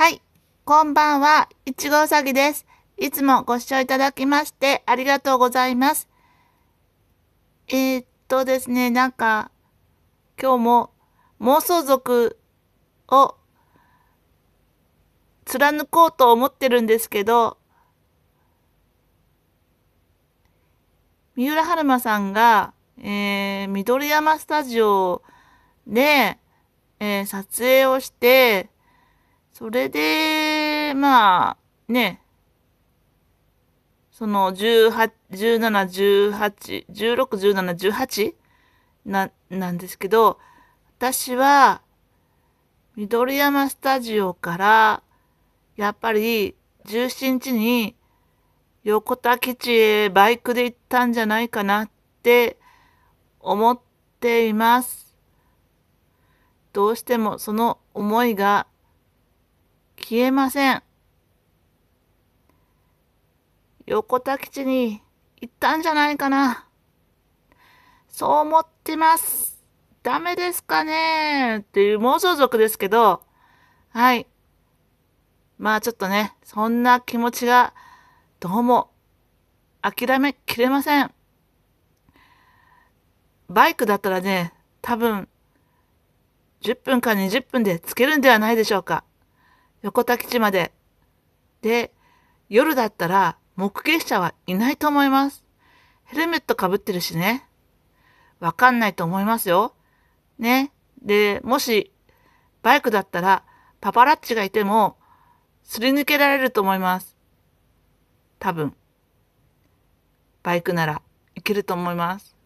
はい、こんばんは、いちごうさぎです。いつもご視聴いただきましてありがとうございます。えー、っとですね、なんか、今日も妄想族を貫こうと思ってるんですけど、三浦春馬さんが、えー、緑山スタジオで、えー、撮影をして、それで、まあ、ね、その18、17、18、16、17、18? な、なんですけど、私は、緑山スタジオから、やっぱり17日に横田基地へバイクで行ったんじゃないかなって思っています。どうしてもその思いが消えません。横田基地に行ったんじゃないかな。そう思ってます。ダメですかねっていう妄想族ですけど、はい。まあちょっとね、そんな気持ちがどうも諦めきれません。バイクだったらね、多分10分か20分でつけるんではないでしょうか。横田基地まで。で、夜だったら目撃者はいないと思います。ヘルメットかぶってるしね。わかんないと思いますよ。ね。で、もし、バイクだったら、パパラッチがいても、すり抜けられると思います。多分。バイクなら、いけると思います。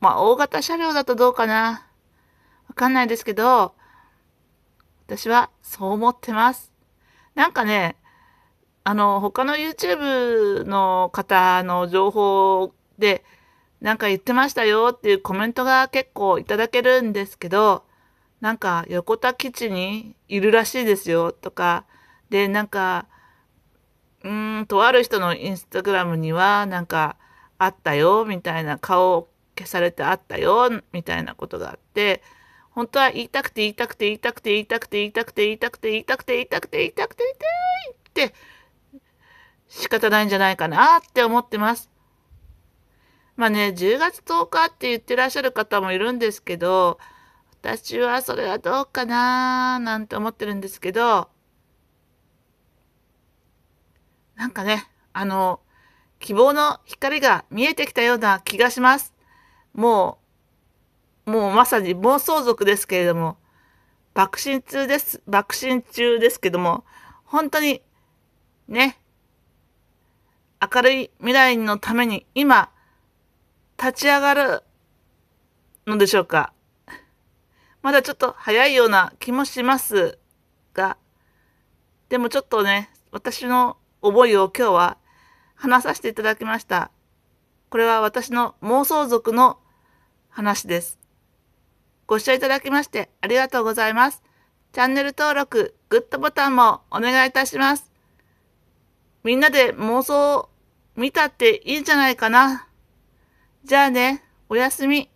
まあ、大型車両だとどうかな。わかんないですけど、私はそう思ってます。なんかね、あの、他の YouTube の方の情報で、なんか言ってましたよっていうコメントが結構いただけるんですけど、なんか横田基地にいるらしいですよとか、で、なんか、うん、とある人のインスタグラムには、なんか、あったよみたいな顔を消されてあったよみたいなことがあって、本当は言いたくて言いたくて言いたくて言いたくて言いたくて言いたくて言いたくて言いたくて言いたくて言いたいって仕方ないんじゃないかなって思ってます。まあね、10月10日って言ってらっしゃる方もいるんですけど、私はそれはどうかなーなんて思ってるんですけど、なんかね、あの、希望の光が見えてきたような気がします。もうもうまさに暴走族ですけれども、爆心中です、爆心中ですけども、本当に、ね、明るい未来のために今、立ち上がるのでしょうか。まだちょっと早いような気もしますが、でもちょっとね、私の思いを今日は話させていただきました。これは私の妄想族の話です。ご視聴いただきましてありがとうございます。チャンネル登録、グッドボタンもお願いいたします。みんなで妄想を見たっていいんじゃないかな。じゃあね、おやすみ。